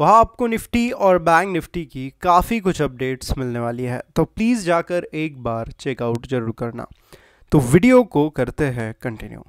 वहाँ आपको निफ्टी और बैंक निफ्टी की काफ़ी कुछ अपडेट्स मिलने वाली है तो प्लीज़ जाकर एक बार चेकआउट जरूर करना तो वीडियो को करते हैं कंटिन्यू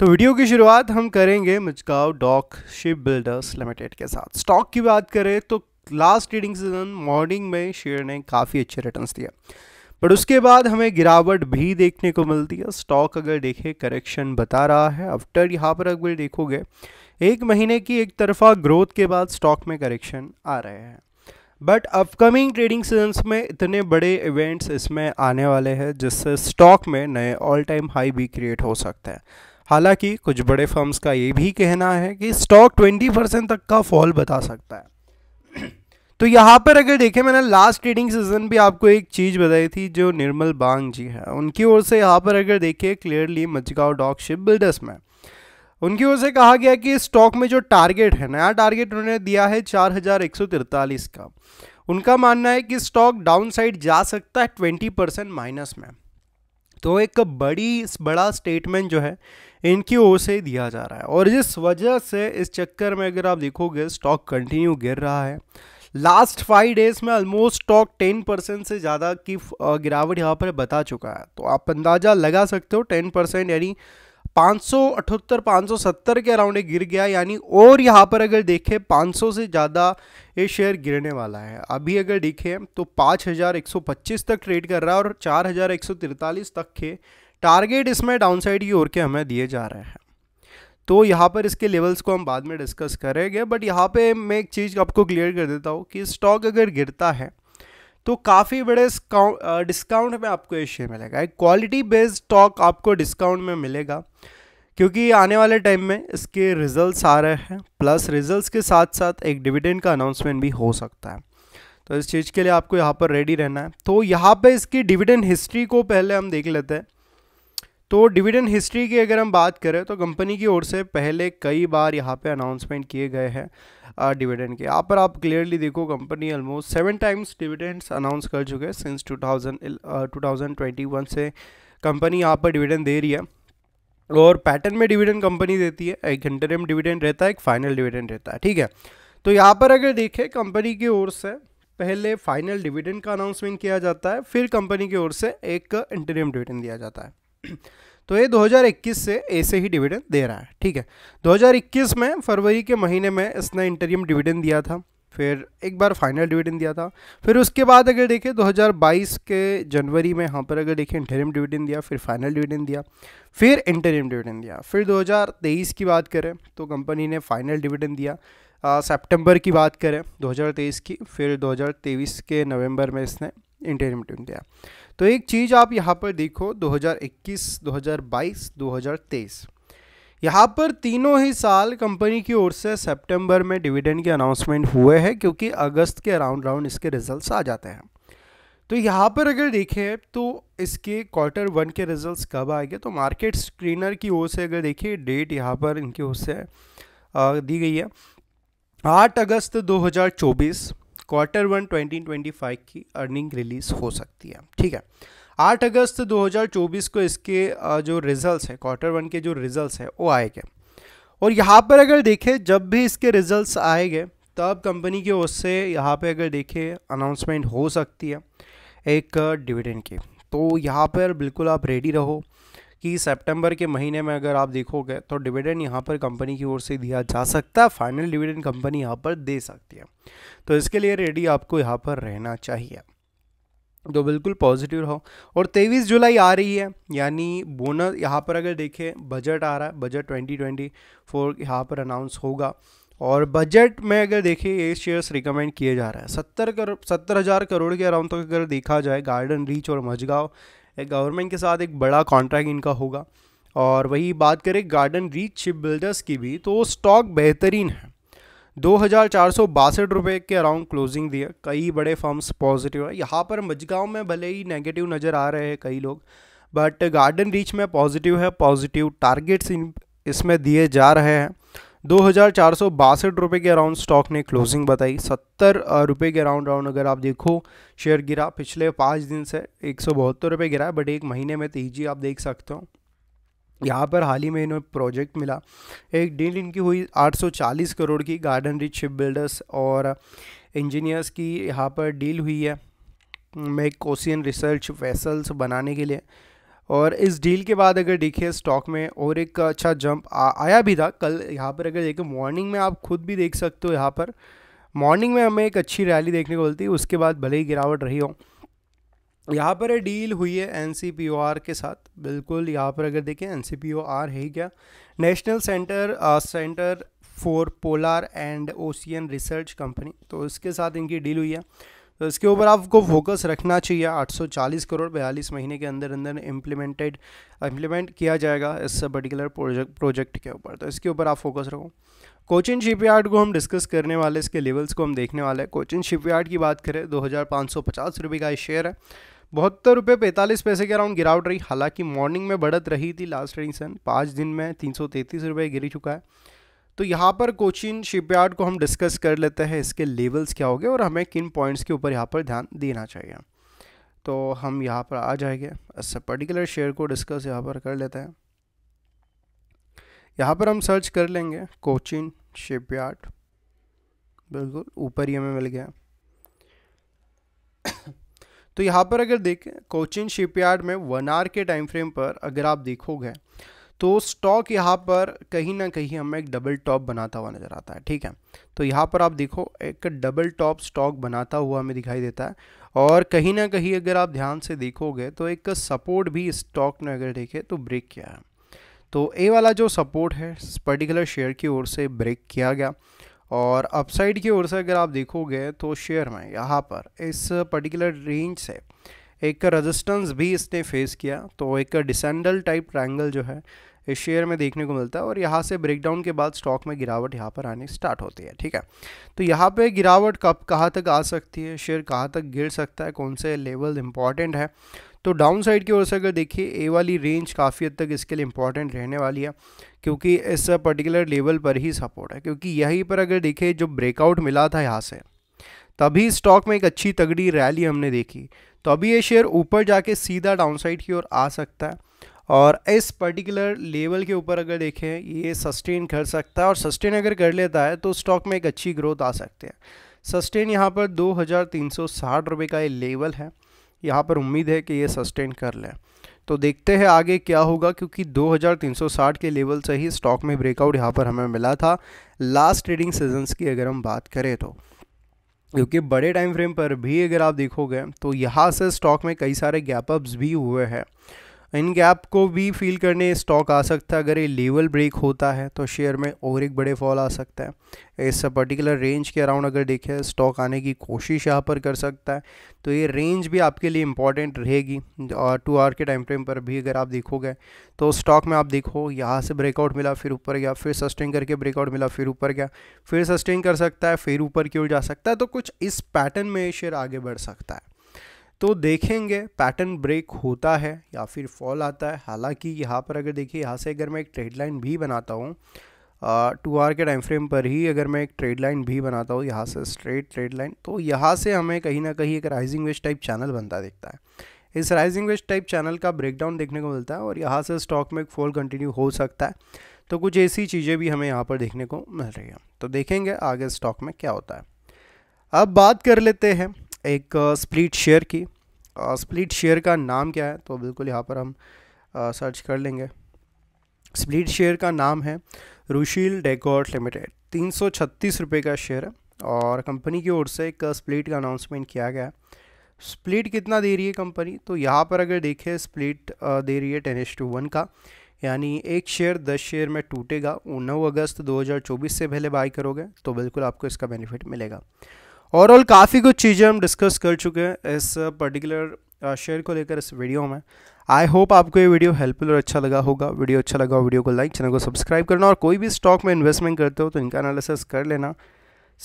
तो वीडियो की शुरुआत हम करेंगे Mazagon Dock Ship Builders Limited के साथ स्टॉक की बात करें तो लास्ट ट्रेडिंग सीजन मॉर्निंग में शेयर ने काफ़ी अच्छे रिटर्न्स दिए बट उसके बाद हमें गिरावट भी देखने को मिलती है स्टॉक अगर देखे करेक्शन बता रहा है आफ्टर यहाँ पर अगर देखोगे एक महीने की एक तरफा ग्रोथ के बाद स्टॉक में करेक्शन आ रहे हैं बट अपकमिंग ट्रेडिंग सीजन्स में इतने बड़े इवेंट्स इसमें आने वाले हैं जिससे स्टॉक में नए ऑल टाइम हाई भी क्रिएट हो सकते हैं हालांकि कुछ बड़े फर्म्स का ये भी कहना है कि स्टॉक 20 परसेंट तक का फॉल बता सकता है तो यहाँ पर अगर देखें मैंने लास्ट ट्रेडिंग सीजन भी आपको एक चीज़ बताई थी जो निर्मल बांग जी है उनकी ओर से यहाँ पर अगर देखिए clearly Mazagon Dock Ship Builders में उनकी ओर से कहा गया कि स्टॉक में जो टारगेट है नया टारगेट उन्होंने दिया है चार हजार एक सौ तिरतालीस का उनका मानना है कि स्टॉक डाउन साइड जा सकता है ट्वेंटी परसेंट माइनस में तो एक बड़ी बड़ा स्टेटमेंट जो है इनकी ओर से दिया जा रहा है और जिस वजह से इस चक्कर में अगर आप देखोगे स्टॉक कंटिन्यू गिर रहा है लास्ट फाइव डेज में ऑलमोस्ट स्टॉक टेन परसेंट से ज़्यादा की गिरावट यहाँ पर बता चुका है तो आप अंदाज़ा लगा सकते हो टेन परसेंट यानी 578 570 के अराउंड गिर गया यानी और यहाँ पर अगर देखें 500 से ज़्यादा ये शेयर गिरने वाला है अभी अगर देखें तो 5125 तक ट्रेड कर रहा है और 4143 तक के टारगेट इसमें डाउनसाइड की ओर के हमें दिए जा रहे हैं तो यहाँ पर इसके लेवल्स को हम बाद में डिस्कस करेंगे बट यहाँ पे मैं एक चीज़ आपको क्लियर कर देता हूँ कि स्टॉक अगर गिरता है तो काफ़ी बड़े डिस्काउंट में आपको ये शेयर मिलेगा एक क्वालिटी बेस्ड स्टॉक आपको डिस्काउंट में मिलेगा क्योंकि आने वाले टाइम में इसके रिजल्ट्स आ रहे हैं प्लस रिजल्ट्स के साथ साथ एक डिविडेंड का अनाउंसमेंट भी हो सकता है तो इस चीज़ के लिए आपको यहाँ पर रेडी रहना है तो यहाँ पे इसकी डिविडेंड हिस्ट्री को पहले हम देख लेते हैं तो डिविडेंड हिस्ट्री की अगर हम बात करें तो कंपनी की ओर से पहले कई बार यहाँ पे अनाउंसमेंट किए गए हैं डिविडेंड के यहाँ पर आप क्लियरली देखो company almost seven times dividends announce कर चुके हैं सिंस टू थाउजेंड से कंपनी यहाँ पर डिविडेंड दे रही है और पैटर्न में डिविडेंड कंपनी देती है एक इंटरम डिविडेंड रहता है एक फाइनल डिविडेंड रहता है ठीक है तो यहाँ पर अगर देखें कंपनी की ओर से पहले फाइनल डिविडेंड का अनाउंसमेंट किया जाता है फिर कंपनी की ओर से एक इंटरियम डिविडेंड दिया जाता है तो ये 2021 से ऐसे ही डिविडेंड दे रहा है ठीक है 2021 में फरवरी के महीने में इसने इंटरियम डिविडेंड दिया था फिर एक बार फाइनल डिविडेंड दिया था फिर उसके बाद अगर देखें 2022 के जनवरी में यहाँ पर अगर देखें इंटरियम डिविडेंड दिया फिर फाइनल डिविडेंड दिया फिर इंटरियम डिविडेंड दिया फिर 2023 की बात करें तो कंपनी ने फाइनल डिविडेंड दिया सेप्टेम्बर की बात करें दो की फिर दो के नवंबर में इसने इंटरियम डिविडेंड दिया तो एक चीज़ आप यहाँ पर देखो 2021, 2022, 2023 यहाँ पर तीनों ही साल कंपनी की ओर से सितंबर में डिविडेंड के अनाउंसमेंट हुए हैं क्योंकि अगस्त के अराउंड राउंड इसके रिजल्ट्स आ जाते हैं तो यहाँ पर अगर देखें तो इसके क्वार्टर वन के रिजल्ट्स कब आएंगे तो मार्केट स्क्रीनर की ओर से अगर देखिए डेट यहाँ पर इनकी ओर से दी गई है आठ अगस्त दो क्वार्टर वन 2025 की अर्निंग रिलीज़ हो सकती है ठीक है 8 अगस्त 2024 को इसके जो रिजल्ट्स हैं क्वार्टर वन के जो रिजल्ट्स हैं वो आएंगे और यहाँ पर अगर देखें जब भी इसके रिजल्ट्स आएंगे तब कंपनी की ओर से यहाँ पर अगर देखें अनाउंसमेंट हो सकती है एक डिविडेंड की तो यहाँ पर बिल्कुल आप रेडी रहो कि सितंबर के महीने में अगर आप देखोगे तो डिविडेंड यहाँ पर कंपनी की ओर से दिया जा सकता है फाइनल डिविडेंड कंपनी यहाँ पर दे सकती है तो इसके लिए रेडी आपको यहाँ पर रहना चाहिए तो बिल्कुल पॉजिटिव रहो और 23 जुलाई आ रही है यानी बोनस यहाँ पर अगर देखें बजट आ रहा है बजट 2024 यहाँ पर अनाउंस होगा और बजट में अगर देखिए ये शेयर्स रिकमेंड किए जा रहे हैं सत्तर करोड़ सत्तर हज़ार करोड़ के अराउंड तक तो अगर देखा जाए गार्डन रीच और मजगांव गवर्नमेंट के साथ एक बड़ा कॉन्ट्रैक्ट इनका होगा और वही बात करें गार्डन रीच शिप बिल्डर्स की भी तो स्टॉक बेहतरीन है दो हज़ार चार सौ बासठ रुपये के अराउंड क्लोजिंग दिया कई बड़े फर्म्स पॉजिटिव है यहाँ पर मजगांव में भले ही नेगेटिव नज़र आ रहे हैं कई लोग बट गार्डन रीच में पॉजिटिव है पॉजिटिव टारगेट्स इसमें दिए जा रहे हैं दो हज़ार चार सौ बासठ रुपये के अराउंड स्टॉक ने क्लोजिंग बताई सत्तर रुपये के अराउंड राउंड अगर आप देखो शेयर गिरा पिछले पाँच दिन से एक सौ बहत्तर रुपये गिरा है बट एक महीने में तेजी आप देख सकते हो यहाँ पर हाल ही में इन्हें प्रोजेक्ट मिला एक डील इनकी हुई 840 करोड़ की गार्डन रिच शिप बिल्डर्स और इंजीनियर्स की यहाँ पर डील हुई है मेक कोसियन रिसर्च वेसल्स बनाने के लिए और इस डील के बाद अगर देखिए स्टॉक में और एक अच्छा जंप आया भी था कल यहाँ पर अगर देखिए मॉर्निंग में आप खुद भी देख सकते हो यहाँ पर मॉर्निंग में हमें एक अच्छी रैली देखने को मिलती है उसके बाद भले ही गिरावट रही हो यहाँ पर डील हुई है एन के साथ बिल्कुल यहाँ पर अगर देखें एन सी है ही क्या National Centre Centre for Polar and Ocean Research company तो इसके साथ इनकी डील हुई है तो इसके ऊपर आपको फोकस रखना चाहिए 840 करोड़ बयालीस महीने के अंदर अंदर इम्प्लीमेंटेड इम्प्लीमेंट किया जाएगा इस पर्टिकुलर प्रोजेक्ट प्रोजेक्ट के ऊपर तो इसके ऊपर आप फोकस रखो कोचिन शिपयार्ड को हम डिस्कस करने वाले इसके लेवल्स को हम देखने वाले हैं कोचिन शिपयार्ड की बात करें दो हज़ार रुपये का शेयर है बहत्तर रुपये पैंतालीस पैसे के अराउंड गिरावट रही हालांकि मॉर्निंग में बढ़त रही थी लास्ट रेडिंग सन पाँच दिन में तीन सौ गिर चुका है तो यहाँ पर कोचिन शिपयार्ड को हम डिस्कस कर लेते हैं इसके लेवल्स क्या हो गए और हमें किन पॉइंट्स के ऊपर यहाँ पर ध्यान देना चाहिए तो हम यहाँ पर आ जाएंगे अच्छा पर्टिकुलर शेयर को डिस्कस यहाँ पर कर लेते हैं यहाँ पर हम सर्च कर लेंगे कोचिन शिपयार्ड बिल्कुल ऊपर ही हमें मिल गया तो यहाँ पर अगर देखें कोचिन शिपयार्ड में वन आर के टाइम फ्रेम पर अगर आप देखोगे तो स्टॉक यहाँ पर कहीं ना कहीं हमें एक डबल टॉप बनाता हुआ नज़र आता है ठीक है तो यहाँ पर आप देखो एक डबल टॉप स्टॉक बनाता हुआ हमें दिखाई देता है और कहीं ना कहीं अगर आप ध्यान से देखोगे तो एक सपोर्ट भी स्टॉक ने अगर देखे तो ब्रेक किया है तो ए वाला जो सपोर्ट है पर्टिकुलर शेयर की ओर से ब्रेक किया गया और अपसाइड की ओर से अगर आप देखोगे तो शेयर में यहाँ पर इस पर्टिकुलर रेंज से एक का रजिस्टेंस भी इसने फेस किया तो एक डिसेंडल टाइप ट्रायंगल जो है इस शेयर में देखने को मिलता है और यहाँ से ब्रेकडाउन के बाद स्टॉक में गिरावट यहाँ पर आने स्टार्ट होती है ठीक है तो यहाँ पे गिरावट कब कहाँ तक आ सकती है शेयर कहाँ तक गिर सकता है कौन से लेवल इंपॉर्टेंट है तो डाउन साइड की ओर से अगर देखिए ए वाली रेंज काफ़ी हद तक इसके लिए इंपॉर्टेंट रहने वाली है क्योंकि इस पर्टिकुलर लेवल पर ही सपोर्ट है क्योंकि यहीं पर अगर देखिए जो ब्रेकआउट मिला था यहाँ से तभी स्टॉक में एक अच्छी तगड़ी रैली हमने देखी तो अभी ये शेयर ऊपर जाके सीधा डाउनसाइड की ओर आ सकता है और इस पर्टिकुलर लेवल के ऊपर अगर देखें ये सस्टेन कर सकता है और सस्टेन अगर कर लेता है तो स्टॉक में एक अच्छी ग्रोथ आ सकते हैं सस्टेन यहाँ पर दो हज़ार तीन सौ साठ रुपये का ये लेवल है यहाँ पर उम्मीद है कि ये सस्टेन कर लें तो देखते हैं आगे क्या होगा क्योंकि 2360 के लेवल से ही स्टॉक में ब्रेकआउट यहाँ पर हमें मिला था लास्ट ट्रेडिंग सीजन्स की अगर हम बात करें तो क्योंकि बड़े टाइम फ्रेम पर भी अगर आप देखोगे तो यहाँ से स्टॉक में कई सारे गैप अप्स भी हुए हैं इन गैप को भी फील करने स्टॉक आ सकता है अगर ये लेवल ब्रेक होता है तो शेयर में और एक बड़े फॉल आ सकता है इस पर्टिकुलर रेंज के अराउंड अगर देखें स्टॉक आने की कोशिश यहाँ पर कर सकता है तो ये रेंज भी आपके लिए इंपॉर्टेंट रहेगी और टू आवर के टाइम फ्रेम पर भी अगर आप देखोगे तो स्टॉक में आप देखो यहाँ से ब्रेकआउट मिला फिर ऊपर गया फिर सस्टेन करके ब्रेकआउट मिला फिर ऊपर गया फिर सस्टेन कर सकता है फिर ऊपर की ओर जा सकता है तो कुछ इस पैटर्न में शेयर आगे बढ़ सकता है तो देखेंगे पैटर्न ब्रेक होता है या फिर फॉल आता है हालांकि यहाँ पर अगर देखिए यहाँ से अगर मैं एक ट्रेड लाइन भी बनाता हूँ टू आर के टाइम फ्रेम पर ही अगर मैं एक ट्रेड लाइन भी बनाता हूँ यहाँ से स्ट्रेट ट्रेड लाइन तो यहाँ से हमें कहीं ना कहीं एक राइजिंग वेस्ट टाइप चैनल बनता दिखता है इस राइजिंग वेस्ट टाइप चैनल का ब्रेकडाउन देखने को मिलता है और यहाँ से स्टॉक में एक फॉल कंटिन्यू हो सकता है तो कुछ ऐसी चीज़ें भी हमें यहाँ पर देखने को मिल रही है तो देखेंगे आगे स्टॉक में क्या होता है अब बात कर लेते हैं एक स्प्लिट शेयर की स्प्लिट शेयर का नाम क्या है तो बिल्कुल यहाँ पर हम सर्च कर लेंगे स्प्लिट शेयर का नाम है रुशील डेकोर्ट लिमिटेड तीन सौ छत्तीस रुपये का शेयर है और कंपनी की ओर से एक स्प्लिट का अनाउंसमेंट किया गया है स्प्लिट कितना दे रही है कंपनी तो यहाँ पर अगर देखें स्प्लिट दे रही है टेन एच टू वन का यानी एक शेयर दस शेयर में टूटेगा नौ अगस्त 2024 से पहले बाई करोगे तो बिल्कुल आपको इसका बेनिफिट मिलेगा ओवरऑल काफ़ी कुछ चीज़ें हम डिस्कस कर चुके हैं इस पर्टिकुलर शेयर uh, को लेकर इस वीडियो में आई होप आपको ये वीडियो हेल्पफुल और अच्छा लगा होगा वीडियो अच्छा लगा वीडियो को लाइक चैनल को सब्सक्राइब करना और कोई भी स्टॉक में इन्वेस्टमेंट करते हो तो इनका एनालिसिस कर लेना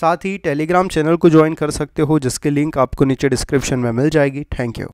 साथ ही टेलीग्राम चैनल को ज्वाइन कर सकते हो जिसके लिंक आपको नीचे डिस्क्रिप्शन में मिल जाएगी थैंक यू